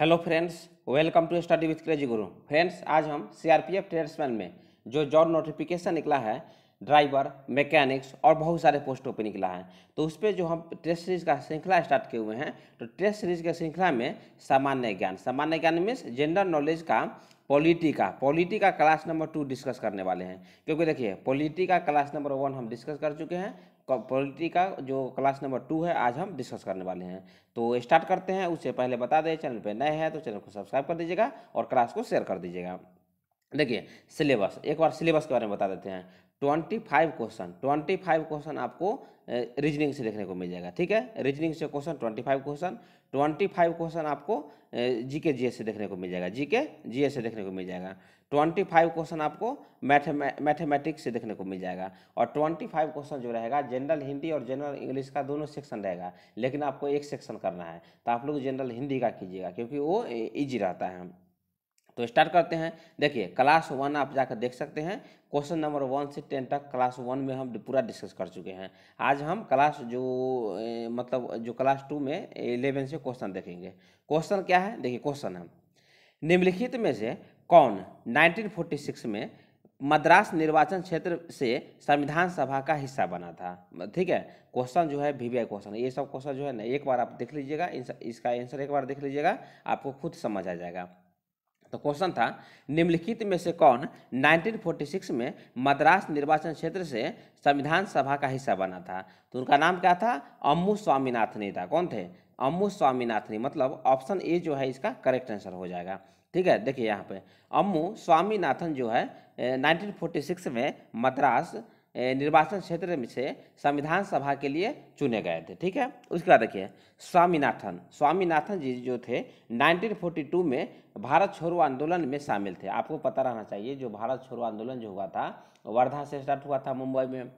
hello friends welcome to study with crazy guru friends आज हम CRPF tradesman में जो जॉब नोटिफिकेशन निकला है ड्राइवर मैकेनिक्स और बहुत सारे पोस्टों पे निकला है तो उस पर जो हम टेस्ट सीरीज का श्रृंखला स्टार्ट किए हुए हैं तो टेस्ट सीरीज के श्रृंखला में सामान्य ज्ञान सामान्य ज्ञान मीन्स जेंडर नॉलेज का पॉलिटी का पॉलिटी का क्लास नंबर टू डिस्कस करने वाले हैं क्योंकि देखिए पॉलिटी का क्लास नंबर वन हम डिस्कस कर चुके हैं पॉलिटी का जो क्लास नंबर टू है आज हम डिस्कस करने वाले हैं तो स्टार्ट करते हैं उससे पहले बता दें चैनल पर नए हैं तो चैनल को सब्सक्राइब कर दीजिएगा और क्लास को शेयर कर दीजिएगा देखिए सिलेबस एक बार सिलेबस के बारे में बता देते हैं twenty five question twenty five question आपको रीजनिंग से देखने को मिल जाएगा ठीक है रीजनिंग से question twenty five question twenty five question आपको जी के जी एस से देखने को मिल जाएगा जी के जी एस से देखने को मिल जाएगा ट्वेंटी फाइव क्वेश्चन आपको मैथमेटिक्स से देखने को मिल जाएगा और ट्वेंटी फाइव क्वेश्चन जो रहेगा जनरल हिंदी और जनरल इंग्लिश का दोनों सेक्शन रहेगा लेकिन आपको एक सेक्शन करना है तो आप लोग जनरल हिंदी का कीजिएगा क्योंकि वो ईजी रहता है तो स्टार्ट करते हैं देखिए क्लास वन आप जाकर देख सकते हैं क्वेश्चन नंबर वन से टेन तक क्लास वन में हम पूरा डिस्कस कर चुके हैं आज हम क्लास जो मतलब जो क्लास टू में इलेवन से क्वेश्चन देखेंगे क्वेश्चन क्या है देखिए क्वेश्चन है निम्नलिखित में से कौन 1946 में मद्रास निर्वाचन क्षेत्र से संविधान सभा का हिस्सा बना था ठीक है क्वेश्चन जो है वीवीआई क्वेश्चन ये सब क्वेश्चन जो है ना एक बार आप देख लीजिएगा इसका आंसर एक बार देख लीजिएगा आपको खुद समझ आ जाएगा तो क्वेश्चन था निम्नलिखित में से कौन 1946 में मद्रास निर्वाचन क्षेत्र से संविधान सभा का हिस्सा बना था तो उनका नाम क्या था अम्मू स्वामीनाथनी था कौन थे अम्मू स्वामीनाथनी मतलब ऑप्शन ए जो है इसका करेक्ट आंसर हो जाएगा ठीक है देखिए यहाँ पे अम्मू स्वामीनाथन जो है 1946 में मद्रास निर्वाचन क्षेत्र में से संविधान सभा के लिए चुने गए थे ठीक है उसके बाद देखिए स्वामीनाथन स्वामीनाथन जी जो थे 1942 में भारत छोड़ो आंदोलन में शामिल थे आपको पता रहना चाहिए जो भारत छोड़ो आंदोलन जो हुआ था वर्धा से स्टार्ट हुआ था मुंबई में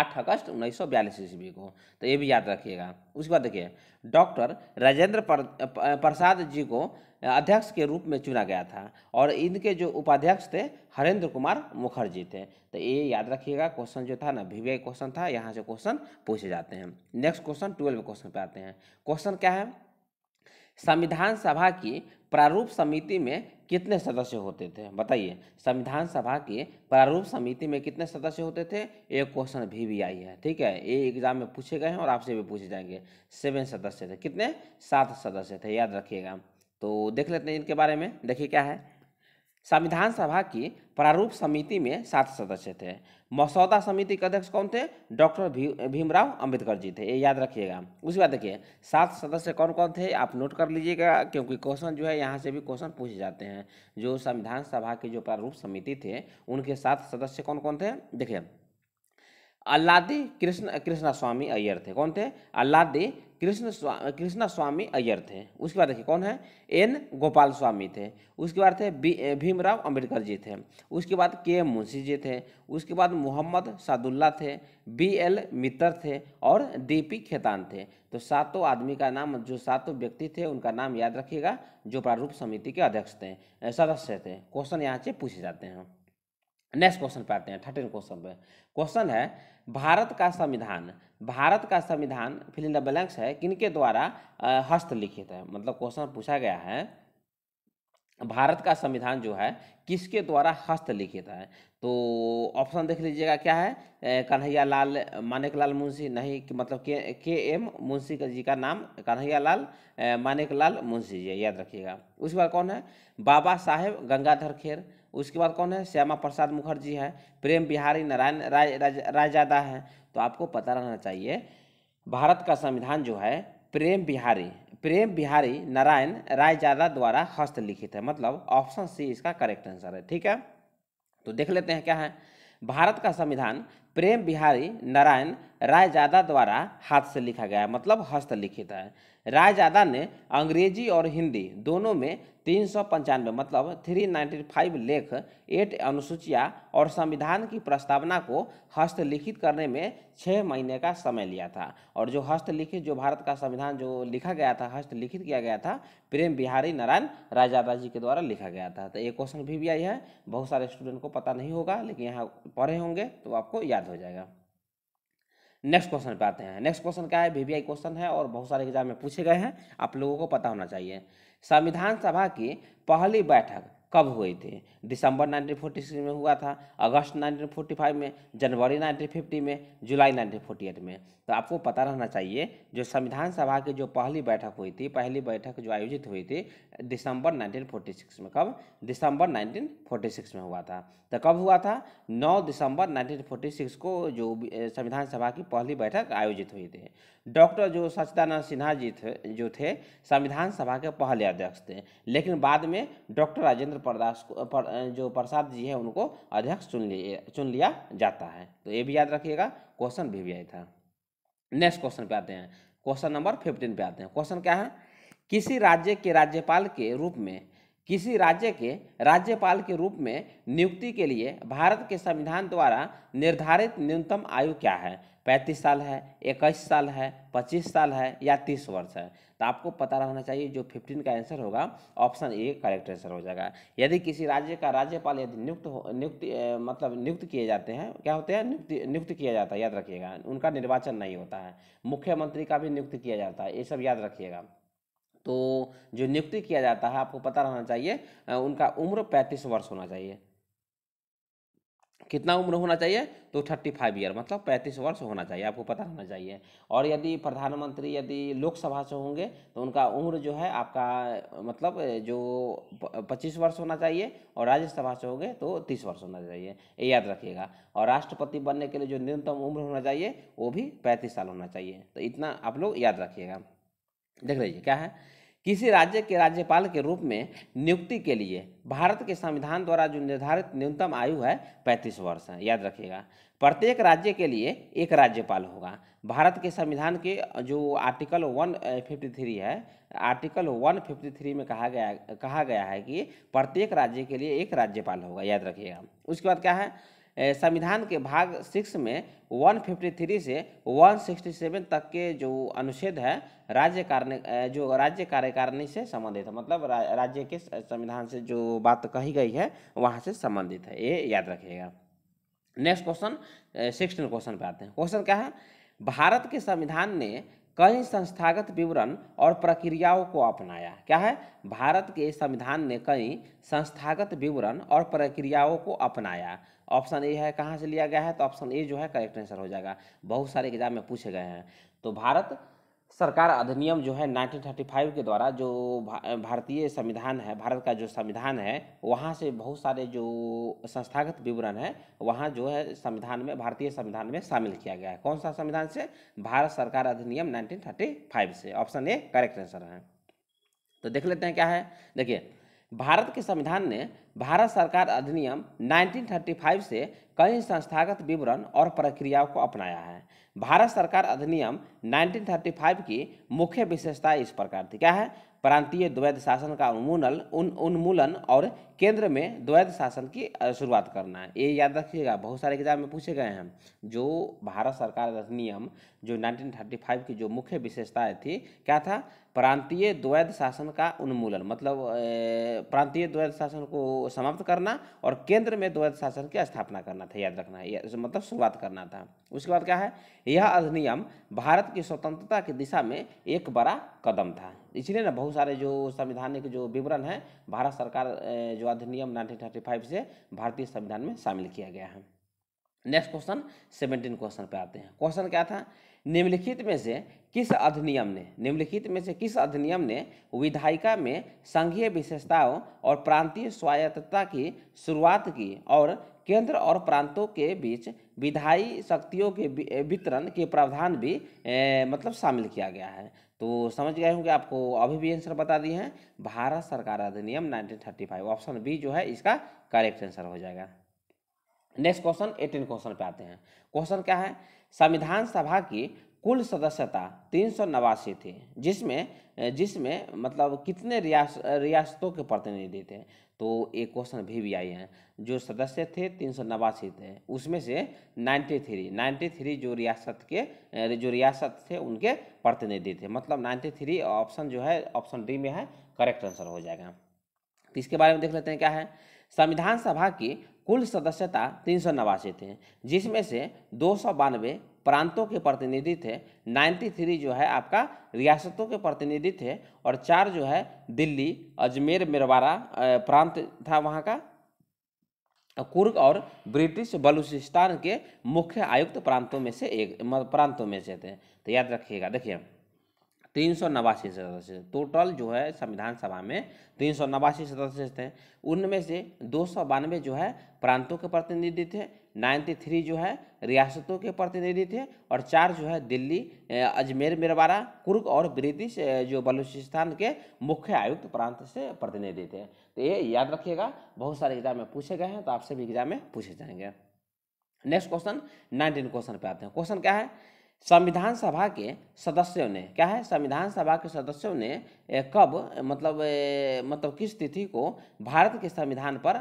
आठ अगस्त उन्नीस सौ बयालीस ईस्वी को तो ये भी याद रखिएगा उसके बाद देखिए डॉक्टर राजेंद्र प्रसाद जी को अध्यक्ष के रूप में चुना गया था और इनके जो उपाध्यक्ष थे हरेंद्र कुमार मुखर्जी थे तो ये याद रखिएगा क्वेश्चन जो था ना वीवीआई क्वेश्चन था यहाँ से क्वेश्चन पूछे जाते हैं नेक्स्ट क्वेश्चन ट्वेल्व क्वेश्चन पे आते हैं क्वेश्चन क्या है संविधान सभा की प्रारूप समिति में कितने सदस्य होते थे बताइए संविधान सभा की प्रारूप समिति में कितने सदस्य होते थे एक क्वेश्चन भी भी आई है ठीक है ये एग्जाम में पूछे गए हैं और आपसे भी पूछे जाएंगे सेवन सदस्य थे कितने सात सदस्य थे याद रखिएगा तो देख लेते हैं इनके बारे में देखिए क्या है संविधान सभा की प्रारूप समिति में सात सदस्य थे मसौदा समिति के अध्यक्ष कौन थे डॉक्टर भी, भीमराव अंबेडकर जी थे ये याद रखिएगा उसके बाद देखिए सात सदस्य कौन कौन थे आप नोट कर लीजिएगा क्योंकि क्वेश्चन जो है यहाँ से भी क्वेश्चन पूछे जाते हैं जो संविधान सभा के जो प्रारूप समिति थे उनके सात सदस्य कौन कौन थे देखिए अल्लादी कृष्ण कृष्णा स्वामी अय्यर थे कौन थे अल्लादे कृष्ण स्वा कृष्णा स्वामी अय्यर थे उसके बाद देखिए कौन है एन गोपाल स्वामी थे उसके बाद थे भीमराव अम्बेडकर जी थे उसके बाद के एम मुंशी जी थे उसके बाद मोहम्मद सादुल्ला थे बी एल मित्र थे और डी पी खेतान थे तो सातों आदमी का नाम जो सातों व्यक्ति थे उनका नाम याद रखिएगा जो प्रारूप समिति के अध्यक्ष थे सदस्य थे क्वेश्चन यहाँ से पूछे जाते हैं नेक्स्ट क्वेश्चन पे आते हैं थर्टीन क्वेश्चन पे क्वेश्चन है भारत का संविधान भारत का संविधान फिल इन द ब्लैंक्स है किनके द्वारा हस्तलिखित है मतलब क्वेश्चन पूछा गया है भारत का संविधान जो है किसके द्वारा हस्तलिखित है तो ऑप्शन देख लीजिएगा क्या है कन्हैया लाल मानिक लाल मुंशी नहीं मतलब के के एम मुंशी जी का नाम कन्हैया लाल मानिक लाल मुंशी जी याद रखिएगा उसके बाद कौन है बाबा साहेब गंगाधर खेर उसके बाद कौन है श्यामा प्रसाद मुखर्जी है प्रेम बिहारी नारायण राय रायजादा है तो आपको पता रहना चाहिए भारत का संविधान जो है प्रेम बिहारी प्रेम बिहारी नारायण रायजादा द्वारा हस्तलिखित है मतलब ऑप्शन सी इसका करेक्ट आंसर है ठीक है तो देख लेते हैं क्या है भारत का संविधान प्रेम बिहारी नारायण रायजादा द्वारा हाथ से लिखा गया है मतलब हस्तलिखित है रायजादा ने अंग्रेजी और हिंदी दोनों में तीन सौ पंचानवे मतलब थ्री नाइन्टी फाइव लेख एट अनुसूचिया और संविधान की प्रस्तावना को हस्तलिखित करने में छः महीने का समय लिया था और जो हस्तलिखित जो भारत का संविधान जो लिखा गया था हस्तलिखित किया गया था प्रेम बिहारी नारायण रायजादा जी के द्वारा लिखा गया था तो ये क्वेश्चन भी भी आई है बहुत सारे स्टूडेंट को पता नहीं होगा लेकिन यहाँ पढ़े होंगे तो आपको याद हो जाएगा नेक्स्ट क्वेश्चन पे आते हैं नेक्स्ट क्वेश्चन क्या है वीवीआई क्वेश्चन है और बहुत सारे एग्जाम में पूछे गए हैं आप लोगों को पता होना चाहिए संविधान सभा की पहली बैठक कब हुए थे दिसंबर 1946 में हुआ था अगस्त 1945 में जनवरी 1950 में जुलाई 1948 में तो आपको पता रहना चाहिए जो संविधान सभा की जो पहली बैठक हुई थी पहली बैठक जो आयोजित हुई थी दिसंबर 1946 में कब दिसंबर 1946 में हुआ था तो कब हुआ था 9 दिसंबर 1946 को जो संविधान सभा की पहली बैठक आयोजित हुई थी डॉक्टर जो सचिदानंद सिन्हा जी थे जो थे संविधान सभा के पहले अध्यक्ष थे लेकिन बाद में डॉक्टर राजेंद्र प्रदास को पर, जो प्रसाद जी है उनको अध्यक्ष चुन लिए चुन लिया जाता है तो ये भी याद रखिएगा क्वेश्चन भी भी था नेक्स्ट क्वेश्चन पे आते हैं क्वेश्चन नंबर फिफ्टीन पे आते हैं क्वेश्चन क्या है किसी राज्य के राज्यपाल के रूप में किसी राज्य के राज्यपाल के रूप में नियुक्ति के लिए भारत के संविधान द्वारा निर्धारित न्यूनतम आयु क्या है पैंतीस साल है इक्कीस साल है पच्चीस साल है या तीस वर्ष है तो आपको पता रहना चाहिए जो फिफ्टीन का आंसर होगा ऑप्शन ए करेक्ट आंसर हो जाएगा यदि किसी राज्य का राज्यपाल यदि नियुक्त हो नियुक्ति मतलब नियुक्त किए जाते हैं क्या होते हैं नियुक्ति नियुक्त किया जाता है याद रखिएगा उनका निर्वाचन नहीं होता है मुख्यमंत्री का भी नियुक्त किया जाता है ये सब याद रखिएगा तो जो नियुक्ति किया जाता है आपको पता रहना चाहिए उनका उम्र पैंतीस वर्ष होना चाहिए कितना उम्र होना चाहिए तो थर्टी फाइव ईयर मतलब पैंतीस वर्ष होना चाहिए आपको पता होना चाहिए और यदि प्रधानमंत्री यदि लोकसभा से होंगे तो उनका उम्र जो है आपका मतलब जो पच्चीस वर्ष होना चाहिए और राज्यसभा से होंगे तो तीस वर्ष होना चाहिए ये याद रखिएगा और राष्ट्रपति बनने के लिए जो न्यूनतम उम्र होना चाहिए वो भी पैंतीस साल होना चाहिए तो इतना आप लोग याद रखिएगा देख लीजिए क्या है किसी राज्य के राज्यपाल के रूप में नियुक्ति के लिए भारत के संविधान द्वारा जो निर्धारित न्यूनतम आयु है पैंतीस वर्ष है याद रखिएगा प्रत्येक राज्य के लिए एक राज्यपाल होगा भारत के संविधान के जो आर्टिकल वन फिफ्टी थ्री है आर्टिकल वन फिफ्टी थ्री में कहा गया कहा गया है कि प्रत्येक राज्य के लिए एक राज्यपाल होगा याद रखिएगा उसके बाद क्या है संविधान के भाग सिक्स में 153 से 167 तक के जो अनुच्छेद है राज्य कार्य जो राज्य कार्यकारिणी से संबंधित है मतलब रा, राज्य के संविधान से जो बात कही गई है वहाँ से संबंधित है ये याद रखिएगा नेक्स्ट क्वेश्चन सिक्सटीन क्वेश्चन पे आते हैं क्वेश्चन क्या है भारत के संविधान ने कई संस्थागत विवरण और प्रक्रियाओं को अपनाया क्या है भारत के संविधान ने कई संस्थागत विवरण और प्रक्रियाओं को अपनाया ऑप्शन ए है कहाँ से लिया गया है तो ऑप्शन ए जो है करेक्ट आंसर हो जाएगा बहुत सारे एग्जाम में पूछे गए हैं तो भारत सरकार अधिनियम जो है 1935 के द्वारा जो भारतीय संविधान है भारत का जो संविधान है वहाँ से बहुत सारे जो संस्थागत विवरण है वहाँ जो है संविधान में भारतीय संविधान में शामिल किया गया है कौन सा संविधान से भारत सरकार अधिनियम 1935 से ऑप्शन ए करेक्ट आंसर है तो देख लेते हैं क्या है देखिए भारत के संविधान ने भारत सरकार अधिनियम 1935 से कई संस्थागत विवरण और प्रक्रियाओं को अपनाया है भारत सरकार अधिनियम 1935 की मुख्य विशेषता इस प्रकार थी क्या है प्रांतीय द्वैध शासन का उन्मूलन उन उन्मूलन और केंद्र में द्वैध शासन की शुरुआत करना है ये याद रखिएगा बहुत सारे एग्जाम में पूछे गए हैं जो भारत सरकार अधिनियम जो 1935 की जो मुख्य विशेषताएं थी क्या था प्रांतीय द्वैध शासन का उन्मूलन मतलब प्रांतीय द्वैध शासन को समाप्त करना और केंद्र में द्वैत शासन की स्थापना करना था याद रखना है मतलब शुरुआत करना था उसके बाद क्या है यह अधिनियम भारत की स्वतंत्रता की दिशा में एक बड़ा कदम था इसलिए ना बहुत सारे जो संविधानिक जो विवरण है भारत सरकार जो अधिनियम नाइनटीन से भारतीय संविधान में शामिल किया गया है नेक्स्ट क्वेश्चन सेवनटीन क्वेश्चन पे आते हैं क्वेश्चन क्या था निम्नलिखित में से किस अधिनियम ने निम्नलिखित में से किस अधिनियम ने विधायिका में संघीय विशेषताओं और प्रांतीय स्वायत्तता की शुरुआत की और केंद्र और प्रांतों के बीच विधायी शक्तियों के वितरण के प्रावधान भी ए, मतलब शामिल किया गया है तो समझ गए होंगे आपको अभी भी आंसर बता दिए हैं भारत सरकार अधिनियम 1935 ऑप्शन बी जो है इसका करेक्ट आंसर हो जाएगा नेक्स्ट क्वेश्चन एटीन क्वेश्चन पे आते हैं क्वेश्चन क्या है संविधान सभा की कुल सदस्यता तीन सौ नवासी थी जिसमें जिसमें मतलब कितने रियास रियासतों के प्रतिनिधि थे तो एक क्वेश्चन भी भी आई है जो सदस्य थे तीन सौ नवासी थे उसमें से नाइन्टी थ्री नाइन्टी थ्री जो रियासत के जो रियासत थे उनके प्रतिनिधि थे मतलब नाइन्टी थ्री ऑप्शन जो है ऑप्शन डी में है करेक्ट आंसर हो जाएगा तो इसके बारे में देख लेते हैं क्या है संविधान सभा की कुल सदस्यता तीन सौ नवासी थे जिसमें से दो सौ बानवे प्रांतों के प्रतिनिधि थे नाइन्टी थ्री जो है आपका रियासतों के प्रतिनिधि थे और चार जो है दिल्ली अजमेर मेरवारा प्रांत था वहाँ का कुर्ग और ब्रिटिश बलूचिस्तान के मुख्य आयुक्त प्रांतों में से एक प्रांतों में से थे तो याद रखिएगा देखिए तीन सौ नवासी सदस्य टोटल जो है संविधान सभा में तीन सौ नवासी सदस्य थे उनमें से दो सौ बानवे जो है प्रांतों के प्रतिनिधि थे नाइन्टी थ्री जो है रियासतों के प्रतिनिधि थे और चार जो है दिल्ली अजमेर मिरवारा कुर्ग और ब्रिटिश जो बलूचिस्तान के मुख्य आयुक्त प्रांत से प्रतिनिधि थे तो ये याद रखिएगा बहुत सारे एग्जाम में पूछे गए हैं तो आपसे भी एग्जाम में पूछे जाएंगे नेक्स्ट क्वेश्चन नाइनटीन क्वेश्चन पे आते हैं क्वेश्चन क्या है संविधान सभा के सदस्यों ने क्या है संविधान सभा के सदस्यों ने कब मतलब मतलब किस तिथि को भारत के संविधान पर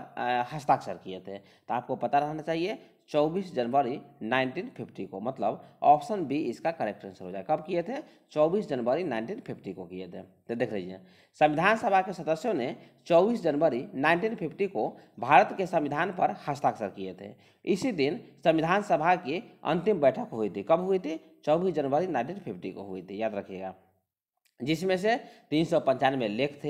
हस्ताक्षर किए थे तो आपको पता रहना चाहिए 24 जनवरी 1950 को मतलब ऑप्शन बी इसका करेक्ट आंसर हो जाए कब किए थे 24 जनवरी 1950 को किए थे तो देख लीजिए संविधान सभा के सदस्यों ने 24 जनवरी 1950 को भारत के संविधान पर हस्ताक्षर किए थे इसी दिन संविधान सभा की अंतिम बैठक हुई थी कब हुई थी 24 जनवरी 1950 को हुई थी याद रखिएगा जिसमें से तीन सौ पंचानवे लेख थे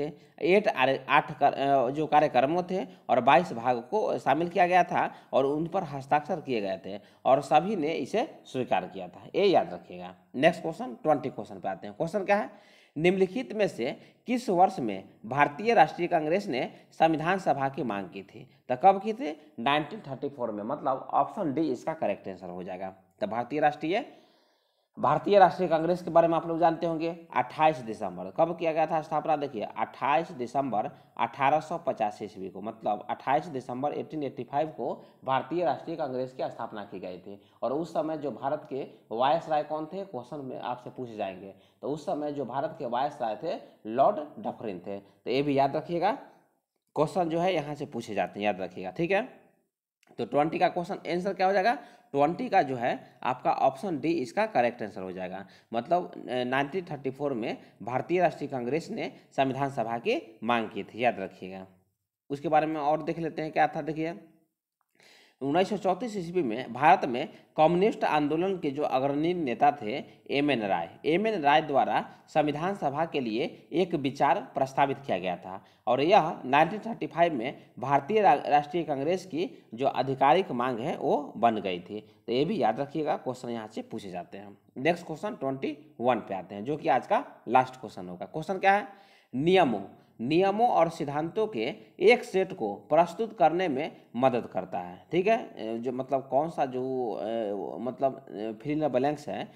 एट आठ कर, जो कार्यक्रमों थे और बाईस भाग को शामिल किया गया था और उन पर हस्ताक्षर किए गए थे और सभी ने इसे स्वीकार किया था ये याद रखिएगा नेक्स्ट क्वेश्चन ट्वेंटी क्वेश्चन पे आते हैं क्वेश्चन क्या है निम्नलिखित में से किस वर्ष में भारतीय राष्ट्रीय कांग्रेस ने संविधान सभा की मांग की थी तो कब की थी नाइनटीन में मतलब ऑप्शन डी इसका करेक्ट आंसर हो जाएगा तो भारतीय राष्ट्रीय भारतीय राष्ट्रीय कांग्रेस के बारे में आप लोग जानते होंगे 28 दिसंबर कब किया गया था स्थापना देखिए 28 दिसंबर अठारह सौ ईस्वी को मतलब 28 दिसंबर 1885 को भारतीय राष्ट्रीय कांग्रेस की स्थापना की गई थी और उस समय जो भारत के वायस राय कौन थे क्वेश्चन में आपसे पूछे जाएंगे तो उस समय जो भारत के वायस राय थे लॉर्ड डफरिन थे तो ये भी याद रखिएगा क्वेश्चन जो है यहाँ से पूछे जाते हैं याद रखिएगा ठीक है तो ट्वेंटी का क्वेश्चन आंसर क्या हो जाएगा ट्वेंटी का जो है आपका ऑप्शन डी इसका करेक्ट आंसर हो जाएगा मतलब नाइनटीन थर्टी फोर में भारतीय राष्ट्रीय कांग्रेस ने संविधान सभा की मांग की थी याद रखिएगा उसके बारे में और देख लेते हैं क्या था देखिए उन्नीस सौ ईस्वी में भारत में कम्युनिस्ट आंदोलन के जो अग्रणी नेता थे M N Roy M N Roy द्वारा संविधान सभा के लिए एक विचार प्रस्तावित किया गया था और यह 1935 में भारतीय राष्ट्रीय कांग्रेस की जो आधिकारिक मांग है वो बन गई थी तो ये भी याद रखिएगा क्वेश्चन यहाँ से पूछे जाते हैं नेक्स्ट क्वेश्चन ट्वेंटी वन पे आते हैं जो कि आज का लास्ट क्वेश्चन होगा क्वेश्चन क्या है नियमों नियमों और सिद्धांतों के एक सेट को प्रस्तुत करने में मदद करता है ठीक है जो मतलब कौन सा जो मतलब फिलिंग बैलेंस है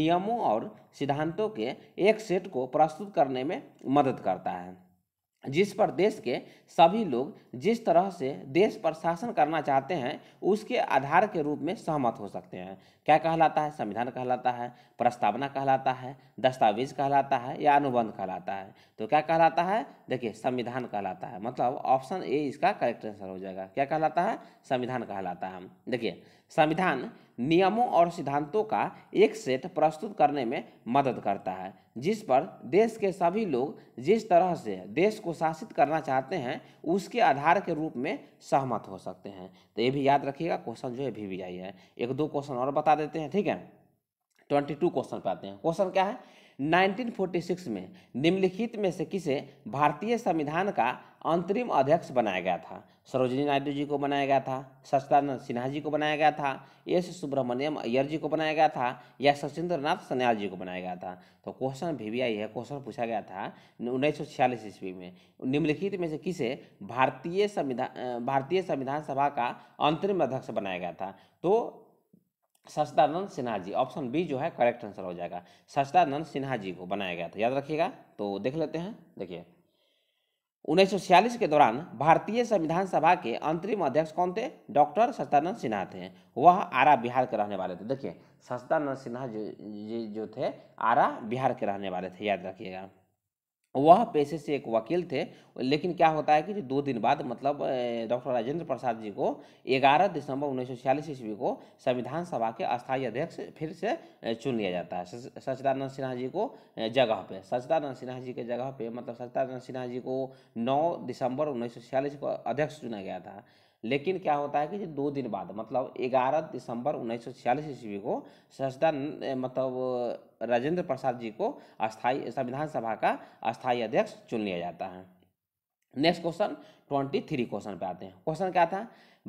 नियमों और सिद्धांतों के एक सेट को प्रस्तुत करने में मदद करता है जिस पर देश के सभी लोग जिस तरह से देश पर शासन करना चाहते हैं उसके आधार के रूप में सहमत हो सकते हैं क्या कहलाता है संविधान कहलाता है प्रस्तावना कहलाता है दस्तावेज कहलाता है या अनुबंध कहलाता है तो क्या कहलाता है देखिए संविधान कहलाता है मतलब ऑप्शन ए इसका करेक्ट आंसर हो जाएगा क्या कहलाता है संविधान कहलाता है देखिए संविधान नियमों और सिद्धांतों का एक सेट प्रस्तुत करने में मदद करता है जिस पर देश के सभी लोग जिस तरह से देश को शासित करना चाहते हैं उसके आधार के रूप में सहमत हो सकते हैं तो ये भी याद रखिएगा क्वेश्चन जो है भी, भी आई है एक दो क्वेश्चन और बता देते हैं ठीक है ट्वेंटी टू क्वेश्चन पे आते हैं क्वेश्चन क्या है 1946 में निम्नलिखित में से किसे भारतीय संविधान का अंतरिम अध्यक्ष बनाया गया था सरोजनी नायडू जी को बनाया गया था सचदानंद सिन्हा जी को बनाया गया था एस सुब्रमण्यम अय्यर जी को बनाया गया था या सचिंद्र नाथ सन्याल जी को बनाया गया था तो क्वेश्चन भी आई है क्वेश्चन पूछा गया था उन्नीस सौ छियालीस ईस्वी में निम्नलिखित में से किसे भारतीय संविधान भारतीय संविधान सभा का अंतरिम अध्यक्ष बनाया गया था तो सचदानंद सिन्हा जी ऑप्शन बी जो है करेक्ट आंसर हो जाएगा सचदानंद सिन्हा जी को बनाया गया था याद रखिएगा तो देख लेते हैं देखिए 1946 के दौरान भारतीय संविधान सभा के अंतरिम अध्यक्ष कौन थे डॉक्टर सचदानंद सिन्हा थे वह आरा बिहार के रहने वाले थे देखिए सचदानंद सिन्हा जी जो थे आरा बिहार के रहने वाले थे याद रखिएगा वह पेशे से एक वकील थे लेकिन क्या होता है कि जो दो दिन बाद मतलब डॉक्टर राजेंद्र प्रसाद जी को 11 दिसंबर उन्नीस सौ छियालीस ईस्वी को संविधान सभा के अस्थायी अध्यक्ष फिर से चुन लिया जाता है सचिदानंद सिन्हा जी को जगह पे सचिदानंद सिन्हा जी के जगह पे मतलब सचिदानंद सिन्हा जी को 9 दिसंबर उन्नीस को अध्यक्ष चुना गया था लेकिन क्या होता है कि जो दो दिन बाद मतलब ग्यारह दिसंबर उन्नीस सौ छियालीस ईस्वी को सचिदानंद मतलब राजेंद्र प्रसाद जी को अस्थाई संविधान सभा का अस्थाई अध्यक्ष चुन लिया जाता है next question twenty three question पे आते हैं क्वेश्चन क्या था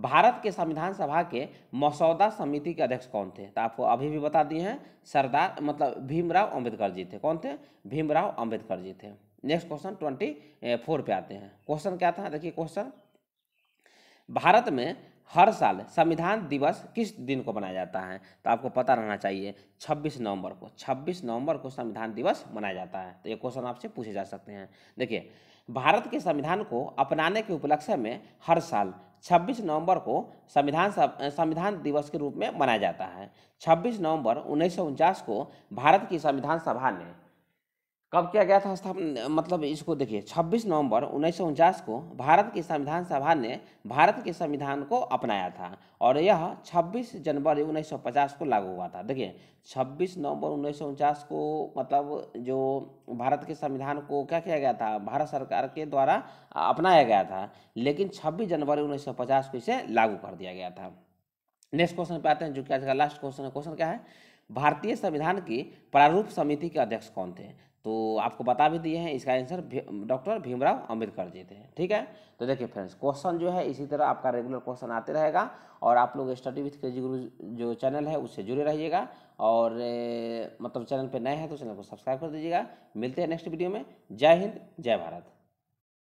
भारत के संविधान सभा के मसौदा समिति के अध्यक्ष कौन थे तो आपको अभी भी बता दिए हैं सरदार मतलब भीमराव अंबेडकर जी थे कौन थे भीमराव अंबेडकर जी थे नेक्स्ट क्वेश्चन ट्वेंटी फोर पे आते हैं क्वेश्चन क्या था देखिए क्वेश्चन भारत में हर साल संविधान दिवस किस दिन को मनाया जाता है तो आपको पता रहना चाहिए 26 नवंबर को 26 नवंबर को संविधान दिवस मनाया जाता है तो ये क्वेश्चन आपसे पूछे जा सकते हैं देखिए भारत के संविधान को अपनाने के उपलक्ष्य में हर साल 26 नवंबर को संविधान संविधान दिवस के रूप में मनाया जाता है 26 नवंबर उन्नीस को भारत की संविधान सभा ने कब किया गया था स्थापन मतलब इसको देखिए 26 नवंबर उन्नीस को भारत की संविधान सभा ने भारत के संविधान को अपनाया था और यह 26 जनवरी 1950 को लागू हुआ था देखिए 26 नवंबर उन्नीस को मतलब जो भारत के संविधान को क्या किया गया था भारत सरकार के द्वारा अपनाया गया था लेकिन 26 जनवरी 1950 को इसे लागू कर दिया गया था नेक्स्ट क्वेश्चन पे आते हैं जो कि आज का लास्ट क्वेश्चन है क्वेश्चन क्या है भारतीय संविधान की प्रारूप समिति के अध्यक्ष कौन थे तो आपको बता भी दिए हैं इसका आंसर डॉक्टर भीमराव अम्बेडकर जी थे ठीक है तो देखिए फ्रेंड्स क्वेश्चन जो है इसी तरह आपका रेगुलर क्वेश्चन आते रहेगा और आप लोग स्टडी विथ के गुरु जो चैनल है उससे जुड़े रहिएगा और ए, मतलब चैनल पर नए हैं तो चैनल को सब्सक्राइब कर दीजिएगा मिलते हैं नेक्स्ट वीडियो में जय हिंद जय भारत